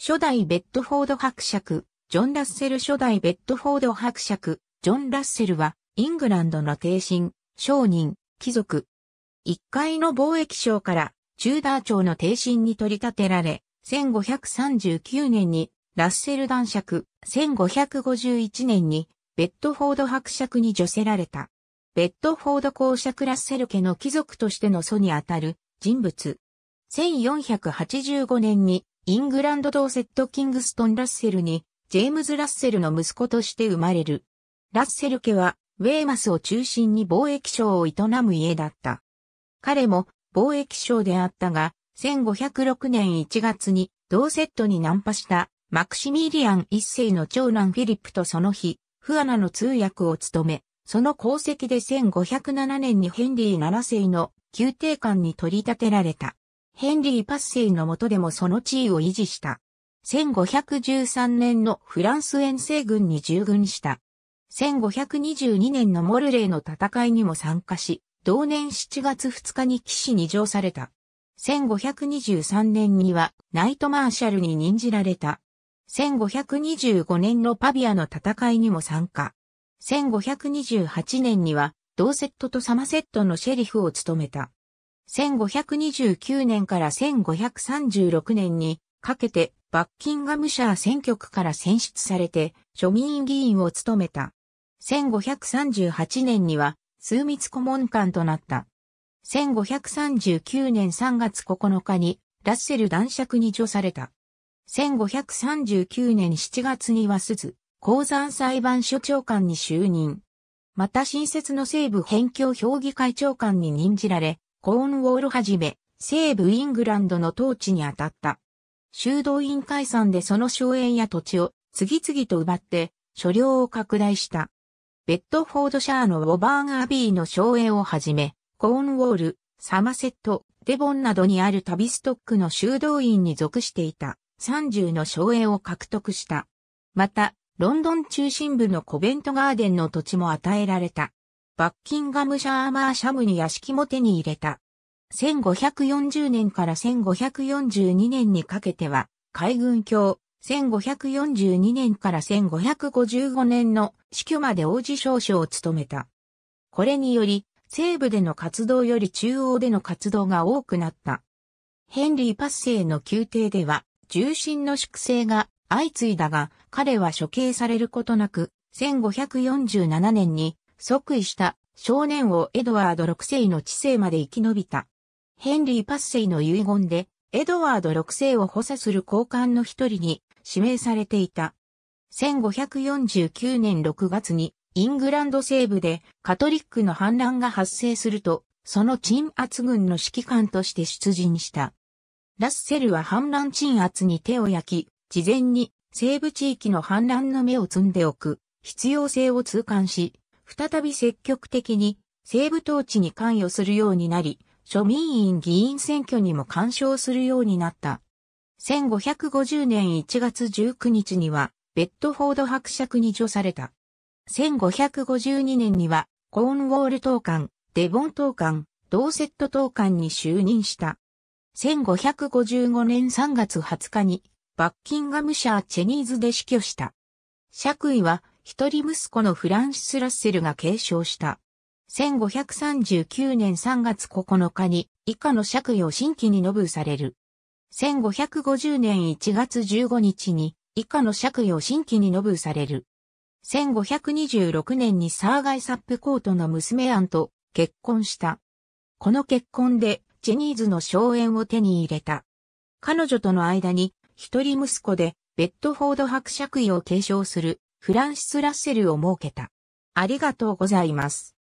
初代ベッドフォード伯爵、ジョン・ラッセル初代ベッドフォード伯爵、ジョン・ラッセルは、イングランドの帝臣、商人、貴族。一階の貿易省から、チューダー朝の帝臣に取り立てられ、1539年に、ラッセル男爵、1551年に、ベッドフォード伯爵に除せられた。ベッドフォード公爵ラッセル家の貴族としての祖にあたる人物。1485年にイングランド・ドーセット・キングストン・ラッセルに、ジェームズ・ラッセルの息子として生まれる。ラッセル家は、ウェーマスを中心に貿易商を営む家だった。彼も貿易商であったが、1506年1月に同セットにナンパしたマクシミリアン一世の長男フィリップとその日、フアナの通訳を務め、その功績で1507年にヘンリー7世の宮廷官に取り立てられた。ヘンリー・パッセイの下でもその地位を維持した。1513年のフランス遠征軍に従軍した。1522年のモルレーの戦いにも参加し、同年7月2日に騎士に乗された。1523年にはナイトマーシャルに任じられた。1525年のパビアの戦いにも参加。1528年には、ドーセットとサマセットのシェリフを務めた。1529年から1536年にかけてバッキンガムシャー選挙区から選出されて庶民議員を務めた。1538年には数密顧問官となった。1539年3月9日にラッセル男爵に除された。1539年7月には鈴、鉱山裁判所長官に就任。また新設の西部辺境評議会長官に任じられ、コーンウォールはじめ、西部イングランドの統治に当たった。修道院解散でその荘園や土地を次々と奪って、所領を拡大した。ベッドフォードシャーのウォバーンアビーの荘園をはじめ、コーンウォール、サマセット、デボンなどにあるタビストックの修道院に属していた30の荘園を獲得した。また、ロンドン中心部のコベントガーデンの土地も与えられた。バッキンガムシャーマーシャムに屋敷も手に入れた。1540年から1542年にかけては、海軍卿、1542年から1555年の死去まで王子少将を務めた。これにより、西部での活動より中央での活動が多くなった。ヘンリー・パッセイの宮廷では、重臣の粛清が相次いだが、彼は処刑されることなく、1547年に即位した少年王エドワード6世の治世まで生き延びた。ヘンリー・パッセイの遺言で、エドワード6世を補佐する高官の一人に指名されていた。1549年6月にイングランド西部でカトリックの反乱が発生すると、その鎮圧軍の指揮官として出陣した。ラッセルは反乱鎮圧に手を焼き、事前に西部地域の反乱の目を積んでおく必要性を痛感し、再び積極的に西部統治に関与するようになり、庶民院議員選挙にも干渉するようになった。1550年1月19日には、ベッドフォード伯爵に除された。1552年には、コーンウォール党官、デボン党官、ドーセット党官に就任した。1555年3月20日に、バッキンガムシャー・チェニーズで死去した。爵位は、一人息子のフランシス・ラッセルが継承した。1539年3月9日に以下の借用新規に述ぶされる。1550年1月15日に以下の借用新規に述ぶされる。1526年にサーガイ・サップコートの娘アンと結婚した。この結婚でジェニーズの荘園を手に入れた。彼女との間に一人息子でベッドフォード伯爵位を継承するフランシス・ラッセルを設けた。ありがとうございます。